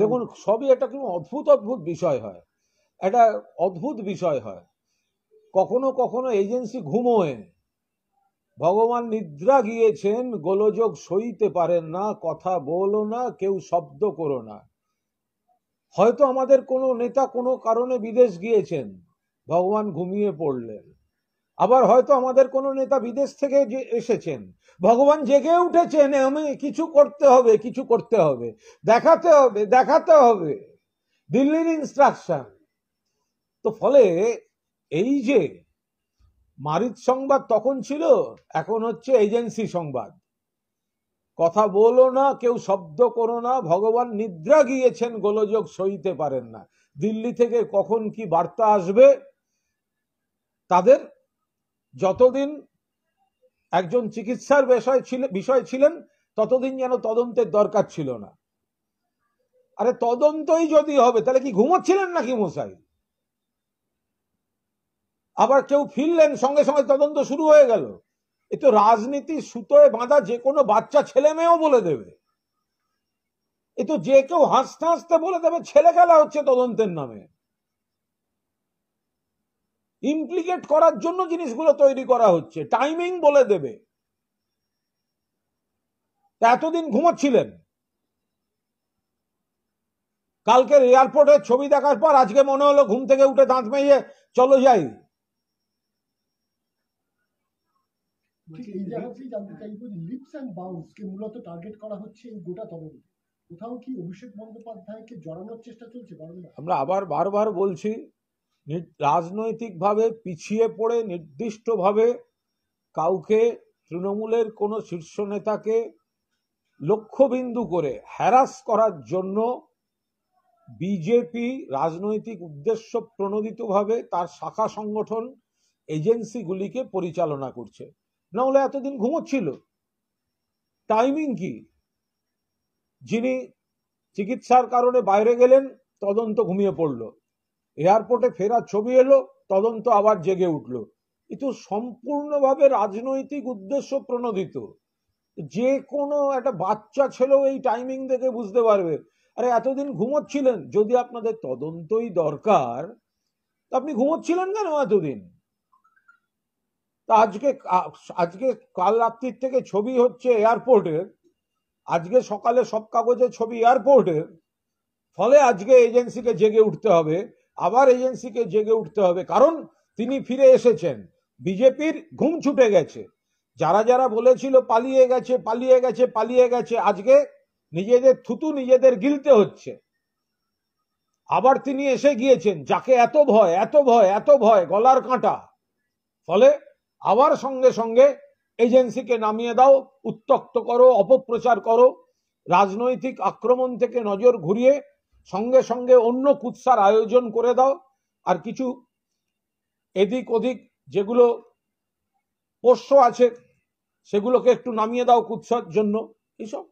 দেখুন সবই একটা কোনো অদ্ভুত অদ্ভুত বিষয় হয় এটা অদ্ভুত বিষয় হয় কখনো কখনো এজেন্সি ঘুমোয় ভগবান নিদ্রা গিয়েছেন গোলযোগ সইতে পারেন না কথা বলো না কেউ শব্দ করো না হয়তো আমাদের কোনো নেতা কোনো কারণে বিদেশ গিয়েছেন ভগবান ঘুমিয়ে পড়লেন আবার হয়তো আমাদের কোনো নেতা বিদেশ থেকে যে এসেছেন ভগবান জেগে উঠেছেন আমি কিছু করতে হবে কিছু করতে হবে দেখাতে হবে দেখাতে হবে দিল্লির ইনস্ট্রাকশন তো ফলে এই যে মারিত সংবাদ তখন ছিল এখন হচ্ছে এজেন্সি সংবাদ কথা বলো না কেউ শব্দ করো না ভগবান নিদ্রা গিয়েছেন গোলযোগ সইতে পারেন না দিল্লি থেকে কখন কি বার্তা আসবে তাদের যতদিন একজন চিকিৎসার বিষয় ছিল বিষয় ছিলেন ততদিন যেন তদন্তের দরকার ছিল না আরে তদন্তই যদি হবে তাহলে কি ঘুমোচ্ছিলেন নাকি মোসাই আবার কেউ ফিরলেন সঙ্গে সঙ্গে তদন্ত শুরু হয়ে গেল এ তো রাজনীতি সুতোয় বাঁধা যে কোনো বাচ্চা ছেলে মেয়েও বলে দেবে এ তো যে কেউ হাসতে হাসতে বলে দেবে ছেলে খেলা হচ্ছে তদন্তের নামে ইমপ্লিকেট করার জন্য জিনিসগুলো তৈরি করা হচ্ছে টাইমিং বলে দেবে এতদিন ঘুমাচ্ছিলেন কালকের এয়ারপোর্টের ছবি দেখার পর আজকে মনে হলো ঘুম থেকে উঠে দাঁত মেয়ে চলো যাই মূলত টার্গেট করা হচ্ছে গোটা কোথাও কি আমরা আবার বারবার বলছি রাজনৈতিকভাবে পিছিয়ে পড়ে নির্দিষ্টভাবে কাউকে তৃণমূলের কোনো শীর্ষ নেতাকে লক্ষ্যবিন্দু করে হ্যারাস করার জন্য বিজেপি রাজনৈতিক উদ্দেশ্য প্রণোদিতভাবে তার শাখা সংগঠন এজেন্সিগুলিকে পরিচালনা করছে নাহলে এতদিন ঘুমোচ্ছিল টাইমিং কি যিনি চিকিৎসার কারণে বাইরে গেলেন তদন্ত ঘুমিয়ে পড়ল এয়ারপোর্টে ফেরার ছবি এলো তদন্ত আবার জেগে উঠল কিন্তু সম্পূর্ণভাবে রাজনৈতিক উদ্দেশ্য প্রণোদিত যে কোনো একটা বাচ্চা ছেলেও এই টাইমিং দেখে বুঝতে পারবে আরে এতদিন ঘুমোচ্ছিলেন যদি আপনাদের তদন্তই দরকার তা আপনি ঘুমোচ্ছিলেন কেন এতদিন তা আজকে আজকে কাল রাত্রির থেকে ছবি হচ্ছে এয়ারপোর্টের আজকে সকালে সব কাগজে ছবি এয়ারপোর্টের ফলে আজকে এজেন্সিকে জেগে উঠতে হবে আবার এজেন্সিকে জেগে উঠতে হবে কারণ তিনি ফিরে এসেছেন বিজেপির ঘুম ছুটে গেছে যারা যারা বলেছিল পালিয়ে গেছে পালিয়ে গেছে পালিয়ে গেছে আজকে নিজেদের থুতু নিজেদের গিলতে হচ্ছে আবার তিনি এসে গিয়েছেন যাকে এত ভয় এত ভয় এত ভয় গলার কাঁটা ফলে আবার সঙ্গে সঙ্গে এজেন্সিকে নামিয়ে দাও উত্তক্ত করো অপপ্রচার করো রাজনৈতিক আক্রমণ থেকে নজর ঘুরিয়ে সঙ্গে সঙ্গে অন্য কুৎসার আয়োজন করে দাও আর কিছু এদিক ওদিক যেগুলো পোষ্য আছে সেগুলোকে একটু নামিয়ে দাও কুৎসার জন্য এসব